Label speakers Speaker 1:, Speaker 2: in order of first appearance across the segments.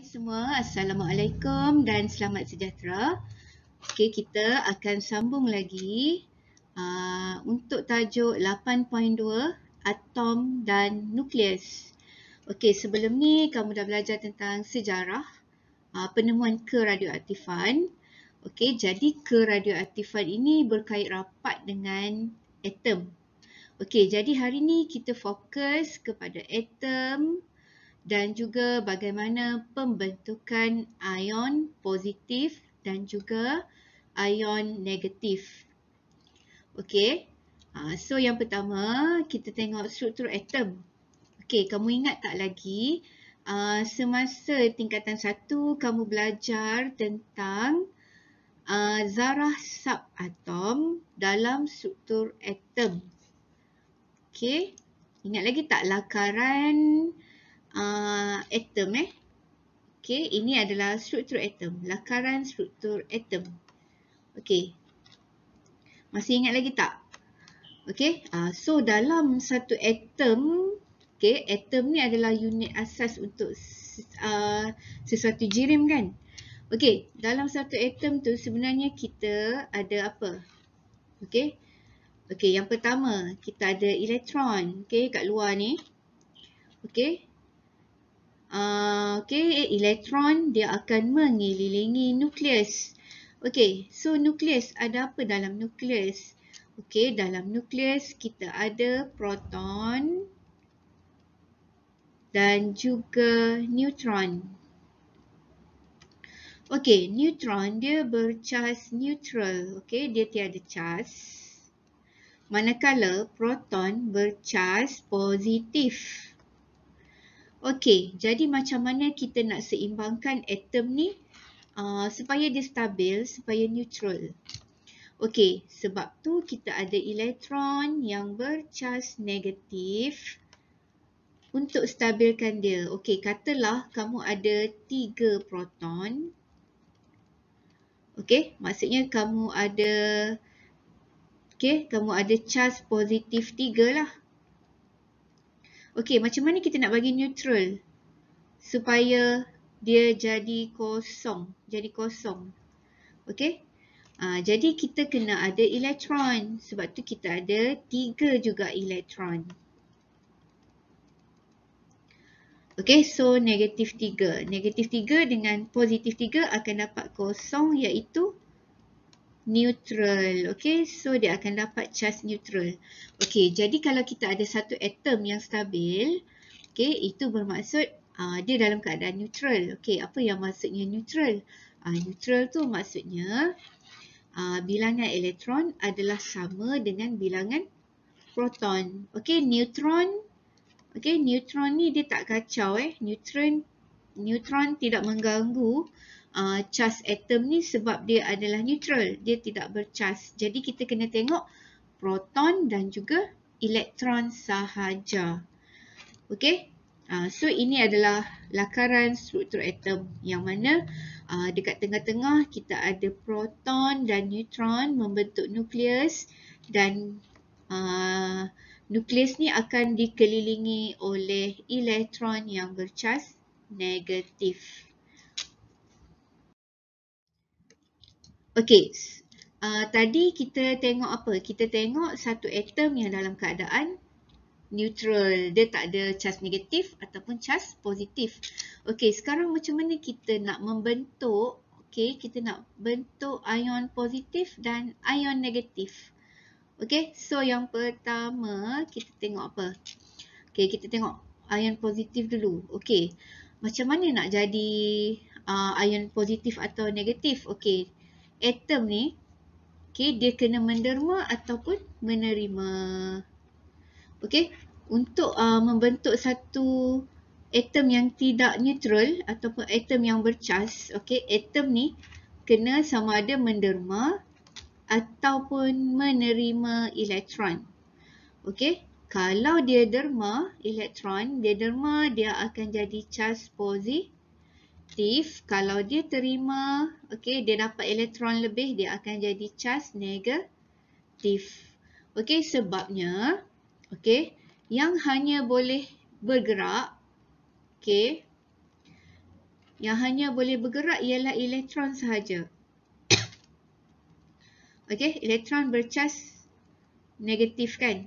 Speaker 1: Hai semua, Assalamualaikum dan selamat sejahtera. Okey, kita akan sambung lagi uh, untuk tajuk 8.2 Atom dan Nukleus. Okey, sebelum ni kamu dah belajar tentang sejarah uh, penemuan keradioaktifan. Okey, jadi keradioaktifan ini berkait rapat dengan atom. Okey, jadi hari ni kita fokus kepada atom, atom, dan juga bagaimana pembentukan ion positif dan juga ion negatif. Okey, uh, so yang pertama kita tengok struktur atom. Okey, kamu ingat tak lagi uh, semasa tingkatan satu kamu belajar tentang Uh, zarah subatom dalam struktur atom. Okey, ingat lagi tak lakaran uh, atom eh. Okey, ini adalah struktur atom, lakaran struktur atom. Okey. Masih ingat lagi tak? Okey, uh, ah, so dalam satu atom, okey, atom ni adalah unit asas untuk uh, sesuatu jirim kan? Okey, dalam satu atom tu sebenarnya kita ada apa? Okey. Okey, yang pertama kita ada elektron, okey, kat luar ni. Okey, Ah, okay, elektron dia akan mengelilingi nukleus. Okay, so nukleus ada apa dalam nukleus? Okay, dalam nukleus kita ada proton dan juga neutron. Okay, neutron dia bercas neutral. Okay, dia tiada cas. Manakala proton bercas Positif. Okey, jadi macam mana kita nak seimbangkan atom ni uh, supaya dia stabil, supaya neutral. Okey, sebab tu kita ada elektron yang bercas negatif untuk stabilkan dia. Okey, katalah kamu ada tiga proton. Okey, maksudnya kamu ada okey, kamu ada cas positif tiga lah. Okey, macam mana kita nak bagi neutral supaya dia jadi kosong, jadi kosong. Okey? Uh, jadi kita kena ada elektron. Sebab tu kita ada tiga juga elektron. Okey, so negatif tiga. Negatif tiga dengan positif tiga akan dapat kosong iaitu neutral. Okay, so dia akan dapat charge neutral. Okay, jadi kalau kita ada satu atom yang stabil, okay, itu bermaksud uh, dia dalam keadaan neutral. Okay, apa yang maksudnya neutral? Uh, neutral tu maksudnya uh, bilangan elektron adalah sama dengan bilangan proton. Okay, neutron, okay, neutron ni dia tak kacau eh. Neutron, neutron tidak mengganggu uh, charge atom ni sebab dia adalah neutral. Dia tidak bercas. Jadi kita kena tengok proton dan juga elektron sahaja. Okay. Uh, so ini adalah lakaran struktur atom yang mana uh, dekat tengah-tengah kita ada proton dan neutron membentuk nukleus dan uh, nukleus ni akan dikelilingi oleh elektron yang bercas negatif. Okey. Uh, tadi kita tengok apa? Kita tengok satu atom yang dalam keadaan neutral. Dia tak ada charge negatif ataupun charge positif. Okey, sekarang macam mana kita nak membentuk, okey, kita nak bentuk ion positif dan ion negatif. Okey, so yang pertama kita tengok apa? Okey, kita tengok ion positif dulu. Okey, macam mana nak jadi uh, ion positif atau negatif? Okey, atom ni okey dia kena menderma ataupun menerima okey untuk uh, membentuk satu atom yang tidak neutral ataupun atom yang bercas okey atom ni kena sama ada menderma ataupun menerima elektron okey kalau dia derma elektron dia derma dia akan jadi charge positif negatif, kalau dia terima, okey, dia dapat elektron lebih, dia akan jadi cas negatif. Okey, sebabnya, okey, yang hanya boleh bergerak, okey, yang hanya boleh bergerak ialah elektron sahaja. okey, elektron bercas negatif kan?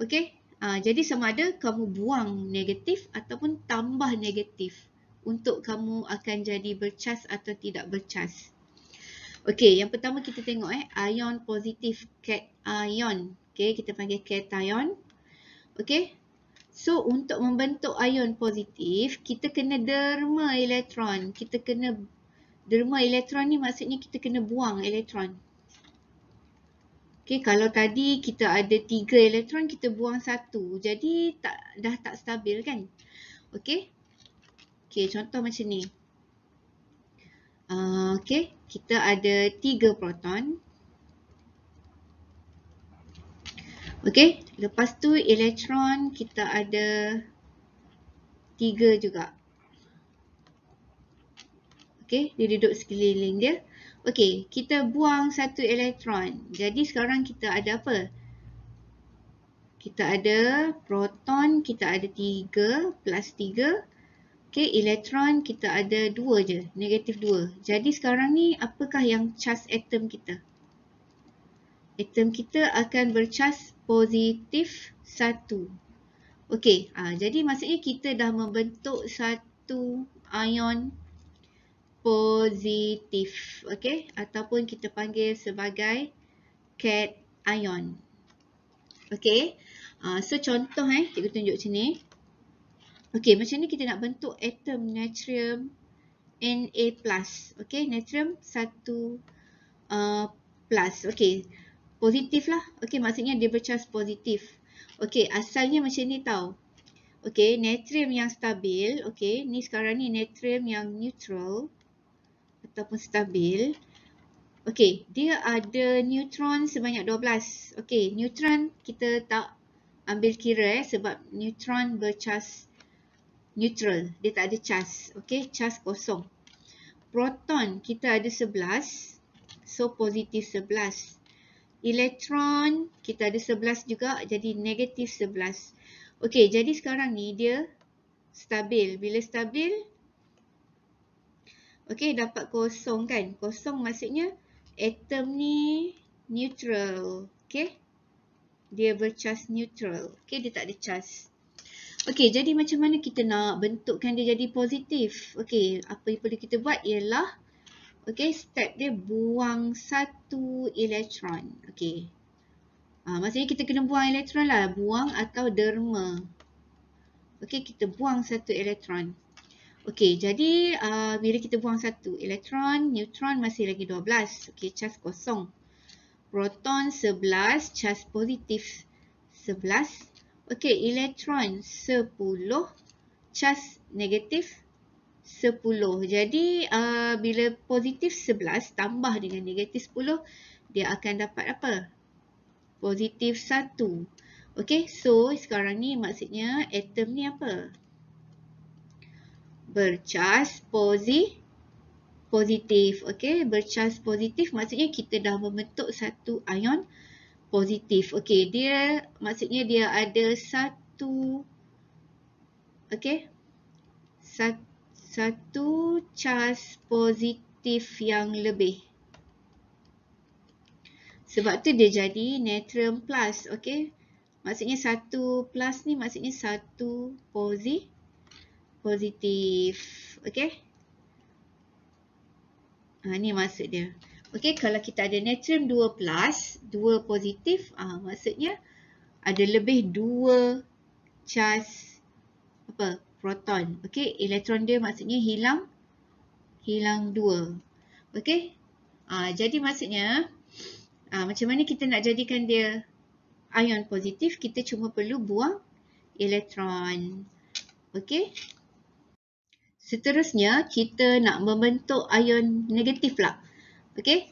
Speaker 1: Okey, ah, jadi sama ada kamu buang negatif ataupun tambah negatif untuk kamu akan jadi bercas atau tidak bercas. Okey, yang pertama kita tengok eh ion positif cat ion, Okey, kita panggil cat ion. Okey. So untuk membentuk ion positif, kita kena derma elektron. Kita kena derma elektron ni maksudnya kita kena buang elektron. Okey, kalau tadi kita ada tiga elektron, kita buang satu. Jadi tak dah tak stabil kan? Okey. Okey, contoh macam ni. Uh, Okey, kita ada tiga proton. Okey, lepas tu elektron kita ada tiga juga. Okey, dia duduk sekeliling dia. Okey, kita buang satu elektron. Jadi sekarang kita ada apa? Kita ada proton, kita ada tiga plus tiga. Okey, elektron kita ada dua je, negatif dua. Jadi sekarang ni apakah yang charge atom kita? Atom kita akan bercas positif satu. Okey, ah, jadi maksudnya kita dah membentuk satu ion positif. Okey, ataupun kita panggil sebagai cat ion. Okey, ah, so contoh eh, cikgu tunjuk sini. Okey, macam ni kita nak bentuk atom natrium Na+. Okey, natrium 1 uh, plus. Okey, positif lah. Okey, maksudnya dia bercas positif. Okey, asalnya macam ni tau. Okey, natrium yang stabil. Okey, ni sekarang ni natrium yang neutral ataupun stabil. Okey, dia ada neutron sebanyak 12. Okey, neutron kita tak ambil kira eh sebab neutron bercas neutral. Dia tak ada charge. Okay, charge kosong. Proton kita ada 11. So, positif 11. Elektron kita ada 11 juga. Jadi, negatif 11. Okay, jadi sekarang ni dia stabil. Bila stabil, okay, dapat kosong kan? Kosong maksudnya atom ni neutral. Okay. Dia bercas neutral. Okay, dia tak ada charge. Okey, jadi macam mana kita nak bentukkan dia jadi positif? Okey, apa yang perlu kita buat ialah okey, step dia buang satu elektron. Okey. Ah, maksudnya kita kena buang elektron lah. Buang atau derma. Okey, kita buang satu elektron. Okey, jadi uh, bila kita buang satu elektron, neutron masih lagi 12. Okey, cas kosong. Proton 11, cas positif 11. Okey, elektron 10 charge negatif 10. Jadi uh, bila positif 11 tambah dengan negatif 10 dia akan dapat apa? Positif 1. Okey, so sekarang ni maksudnya atom ni apa? Bercas posi positif. Okey, bercas positif maksudnya kita dah membentuk satu ion positif positif. Okey, dia maksudnya dia ada satu okey. Satu, satu cas positif yang lebih. Sebab tu dia jadi natrium plus, okey. Maksudnya satu plus ni maksudnya satu posi positif, okey. Ha ni maksud dia. Okey, kalau kita ada natrium 2 plus, 2 positif, uh, maksudnya ada lebih 2 cas apa proton. Okey, elektron dia maksudnya hilang hilang 2. Okey, uh, ah, jadi maksudnya uh, macam mana kita nak jadikan dia ion positif, kita cuma perlu buang elektron. Okey. Seterusnya, kita nak membentuk ion negatif lah. Okey.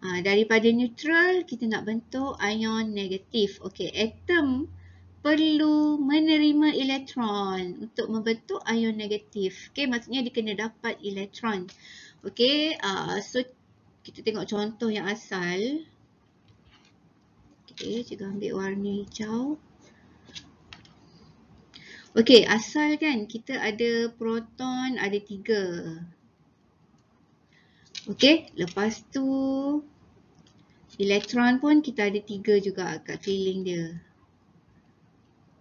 Speaker 1: Ha, daripada neutral, kita nak bentuk ion negatif. Okey, atom perlu menerima elektron untuk membentuk ion negatif. Okey, maksudnya dia kena dapat elektron. Okey, uh, so kita tengok contoh yang asal. Okey, cikgu ambil warna hijau. Okey, asal kan kita ada proton ada tiga. Okey, lepas tu elektron pun kita ada tiga juga kat keliling dia.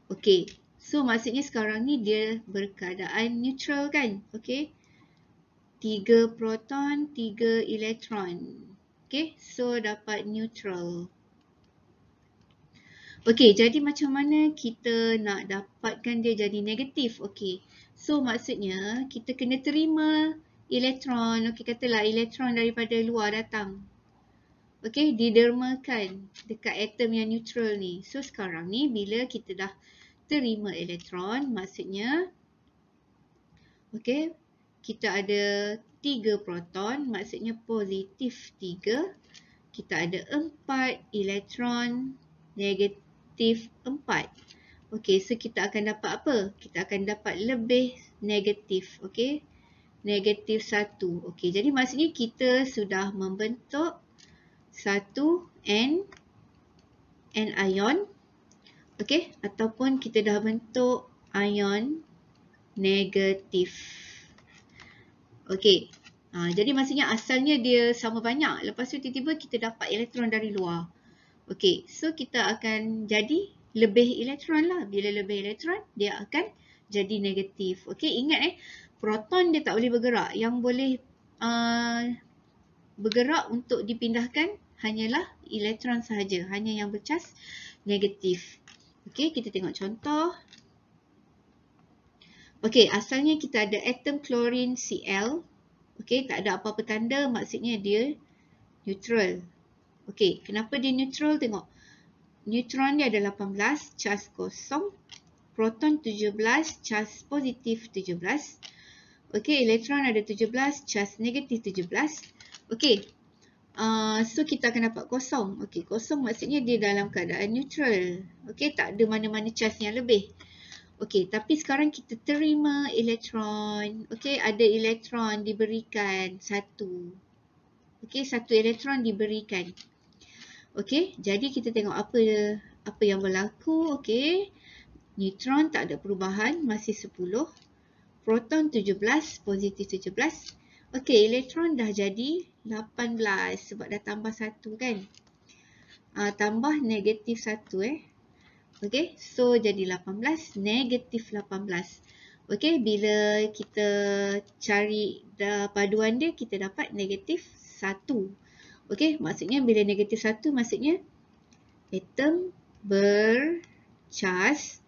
Speaker 1: Okey, so maksudnya sekarang ni dia berkeadaan neutral kan? Okey, tiga proton, tiga elektron. Okey, so dapat neutral. Okey, jadi macam mana kita nak dapatkan dia jadi negatif? Okey, so maksudnya kita kena terima elektron, okey katalah elektron daripada luar datang. Okey, didermakan dekat atom yang neutral ni. So sekarang ni bila kita dah terima elektron, maksudnya okey, kita ada 3 proton, maksudnya positif 3. Kita ada 4 elektron, negatif 4. Okey, so kita akan dapat apa? Kita akan dapat lebih negatif, okey? negatif 1. Okey, jadi maksudnya kita sudah membentuk satu N, N ion. Okey, ataupun kita dah bentuk ion negatif. Okey, ha, jadi maksudnya asalnya dia sama banyak. Lepas tu tiba-tiba kita dapat elektron dari luar. Okey, so kita akan jadi lebih elektron lah. Bila lebih elektron, dia akan jadi negatif. Okey, ingat eh proton dia tak boleh bergerak. Yang boleh uh, bergerak untuk dipindahkan hanyalah elektron sahaja. Hanya yang bercas negatif. Okey, kita tengok contoh. Okey, asalnya kita ada atom klorin Cl. Okey, tak ada apa-apa tanda. Maksudnya dia neutral. Okey, kenapa dia neutral? Tengok. Neutron dia ada 18, charge kosong. Proton 17, charge positif 17. Okey, elektron ada 17, charge negatif 17. Okey, uh, so kita akan dapat kosong. Okey, kosong maksudnya dia dalam keadaan neutral. Okey, tak ada mana-mana charge yang lebih. Okey, tapi sekarang kita terima elektron. Okey, ada elektron diberikan satu. Okey, satu elektron diberikan. Okey, jadi kita tengok apa apa yang berlaku. Okey, neutron tak ada perubahan, masih 10 proton 17, positif 17. Okey, elektron dah jadi 18 sebab dah tambah 1 kan. Uh, tambah negatif 1 eh. Okey, so jadi 18, negatif 18. Okey, bila kita cari paduan dia, kita dapat negatif 1. Okey, maksudnya bila negatif 1, maksudnya atom bercas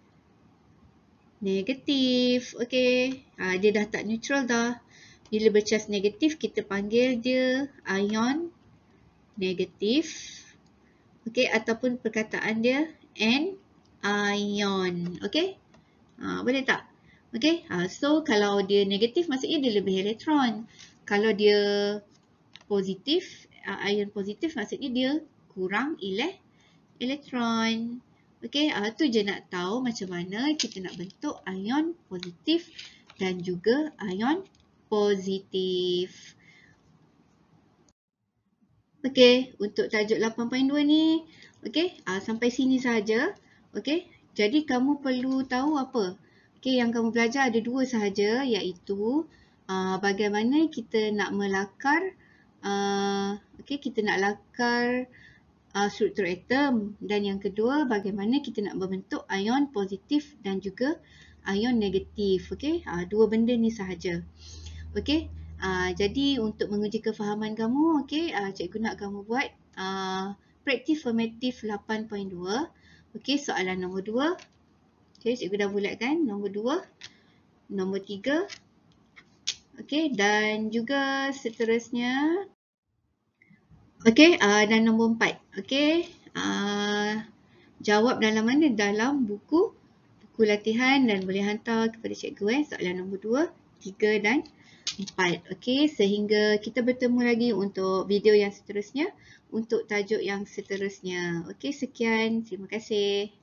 Speaker 1: negatif. Okay. Ha, ah, dia dah tak neutral dah. Bila bercas negatif, kita panggil dia ion negatif. Okay. Ataupun perkataan dia ion, Okay. Ha, ah, boleh tak? Okay. Ha, ah, so, kalau dia negatif, maksudnya dia lebih elektron. Kalau dia positif, ion positif, maksudnya dia kurang ele Elektron. Okey, uh, tu je nak tahu macam mana kita nak bentuk ion positif dan juga ion positif. Okey, untuk tajuk 8.2 ni, okey, uh, sampai sini sahaja. Okey, jadi kamu perlu tahu apa? Okey, yang kamu belajar ada dua sahaja iaitu uh, bagaimana kita nak melakar, uh, okey, kita nak lakar uh, struktur atom dan yang kedua bagaimana kita nak membentuk ion positif dan juga ion negatif okey uh, dua benda ni sahaja okey uh, jadi untuk menguji kefahaman kamu okey uh, cikgu nak kamu buat uh, practice formative 8.2 okey soalan nombor 2 okey cikgu dah bulatkan nombor 2 nombor 3 okey dan juga seterusnya Okey, uh, dan nombor empat. Okey, uh, jawab dalam mana? Dalam buku buku latihan dan boleh hantar kepada cikgu eh. Soalan nombor dua, tiga dan empat. Okey, sehingga kita bertemu lagi untuk video yang seterusnya. Untuk tajuk yang seterusnya. Okey, sekian. Terima kasih.